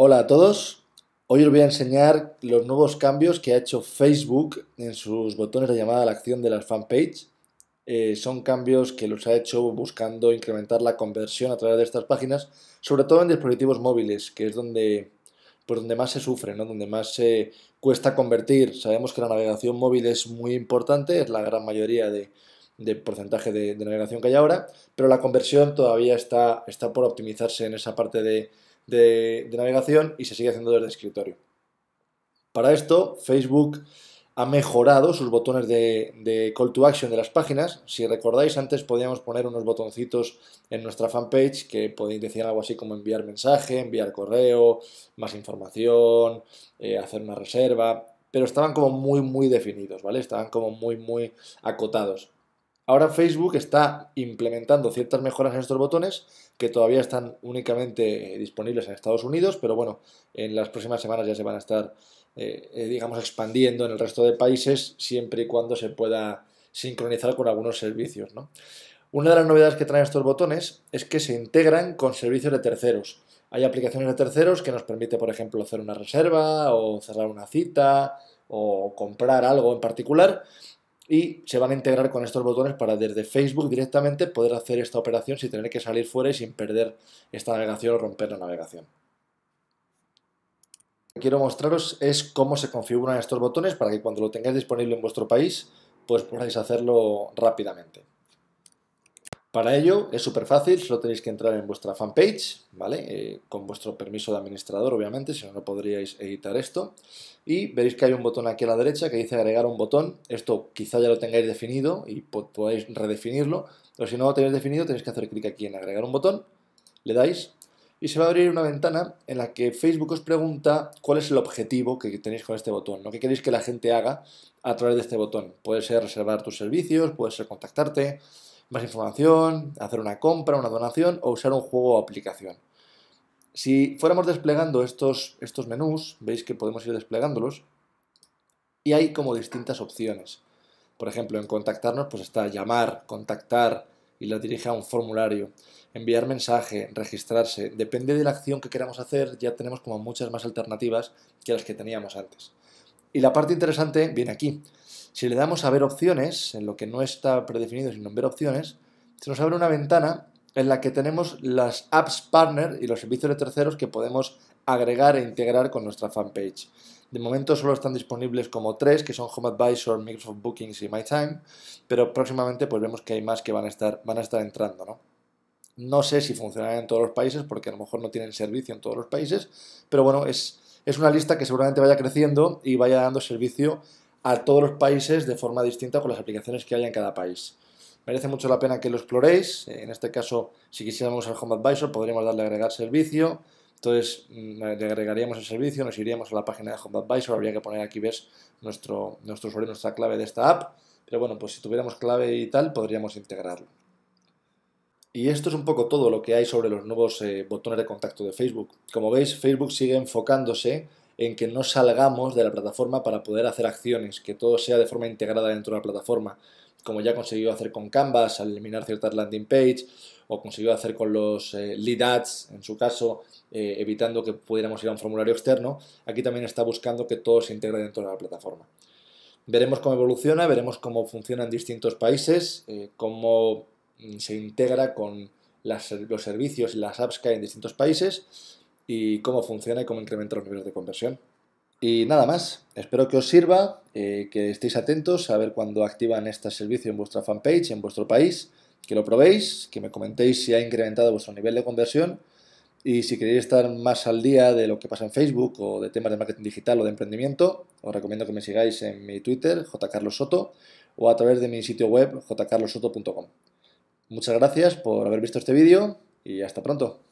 Hola a todos. Hoy os voy a enseñar los nuevos cambios que ha hecho Facebook en sus botones de llamada a la acción de las fanpage. Eh, son cambios que los ha hecho buscando incrementar la conversión a través de estas páginas, sobre todo en dispositivos móviles, que es donde, pues, donde más se sufre, ¿no? donde más se cuesta convertir. Sabemos que la navegación móvil es muy importante, es la gran mayoría de, porcentaje de, de, navegación que hay ahora, pero la conversión todavía está, está por optimizarse en esa parte de de, navegación y se sigue haciendo desde escritorio. Para esto, Facebook ha mejorado sus botones de, call to action de las páginas. Si recordáis, antes podíamos poner unos botoncitos en nuestra fanpage que podéis decir algo así como enviar mensaje, enviar correo, más información, eh, hacer una reserva, pero estaban como muy, muy definidos, ¿vale? Estaban como muy, muy acotados. Ahora Facebook está implementando ciertas mejoras en estos botones que todavía están únicamente eh, disponibles en Estados Unidos, pero bueno, en las próximas semanas ya se van a estar, eh, eh, digamos, expandiendo en el resto de países, siempre y cuando se pueda sincronizar con algunos servicios. Una de las novedades que traen estos botones es que se integran con servicios de terceros. Hay aplicaciones de terceros que nos permite, por ejemplo, hacer una reserva o cerrar una cita o comprar algo en particular y se van a integrar con estos botones para desde Facebook directamente poder hacer esta operación sin tener que salir fuera y sin perder esta navegación o romper la navegación. Lo que quiero mostraros es cómo se configuran estos botones para que cuando lo tengáis disponible en vuestro país, pues podáis hacerlo rápidamente. Para ello es súper fácil, solo tenéis que entrar en vuestra fanpage, ¿vale? Eh, con vuestro permiso de administrador, obviamente, si no, no podríais editar esto. Y veréis que hay un botón aquí a la derecha que dice agregar un botón. Esto quizá ya lo tengáis definido y podáis redefinirlo, pero si no lo tenéis definido, tenéis que hacer clic aquí en agregar un botón, le dais y se va a abrir una ventana en la que Facebook os pregunta cuál es el objetivo que tenéis con este botón, lo que queréis que la gente haga a través de este botón? Puede ser reservar tus servicios, puede ser contactarte, más información, hacer una compra, una donación o usar un juego o aplicación. Si fuéramos desplegando estos, estos menús, veis que podemos ir desplegándolos y hay como distintas opciones. Por ejemplo, en contactarnos pues está llamar, contactar y la dirige a un formulario, enviar mensaje, registrarse. Depende de la acción que queramos hacer, ya tenemos como muchas más alternativas que las que teníamos antes. Y la parte interesante viene aquí. Si le damos a ver opciones, en lo que no está predefinido, sino en ver opciones, se nos abre una ventana en la que tenemos las apps partner y los servicios de terceros que podemos agregar e integrar con nuestra fanpage. De momento solo están disponibles como tres, que son Home Advisor, Microsoft Bookings y MyTime, pero próximamente pues vemos que hay más que van a estar, van a estar entrando, ¿no? No sé si funcionarán en todos los países, porque a lo mejor no tienen servicio en todos los países, pero bueno, es, es una lista que seguramente vaya creciendo y vaya dando servicio a todos los países de forma distinta con las aplicaciones que hay en cada país. Merece mucho la pena que lo exploréis. En este caso, si quisiéramos el Home Advisor, podríamos darle agregar servicio. Entonces, mm, le agregaríamos el servicio, nos iríamos a la página de Home Advisor. Habría que poner aquí, ves, nuestro, nuestro nuestra clave de esta app. Pero bueno, pues si tuviéramos clave y tal, podríamos integrarlo. Y esto es un poco todo lo que hay sobre los nuevos eh, botones de contacto de Facebook. Como veis, Facebook sigue enfocándose en que no salgamos de la plataforma para poder hacer acciones, que todo sea de forma integrada dentro de la plataforma, como ya ha conseguido hacer con Canvas al eliminar ciertas landing page, o conseguido hacer con los eh, lead ads, en su caso, eh, evitando que pudiéramos ir a un formulario externo, aquí también está buscando que todo se integre dentro de la plataforma. Veremos cómo evoluciona, veremos cómo funciona en distintos países, eh, cómo mm, se integra con los servicios y las apps que hay en distintos países y cómo funciona y cómo incrementa los niveles de conversión. Y nada más, espero que os sirva, eh, que estéis atentos a ver cuando activan este servicio en vuestra fanpage, en vuestro país, que lo probéis, que me comentéis si ha incrementado vuestro nivel de conversión y si queréis estar más al día de lo que pasa en Facebook o de temas de marketing digital o de emprendimiento, os recomiendo que me sigáis en mi Twitter, jcarlosoto, o a través de mi sitio web, jcarlosoto.com. Muchas gracias por haber visto este vídeo y hasta pronto.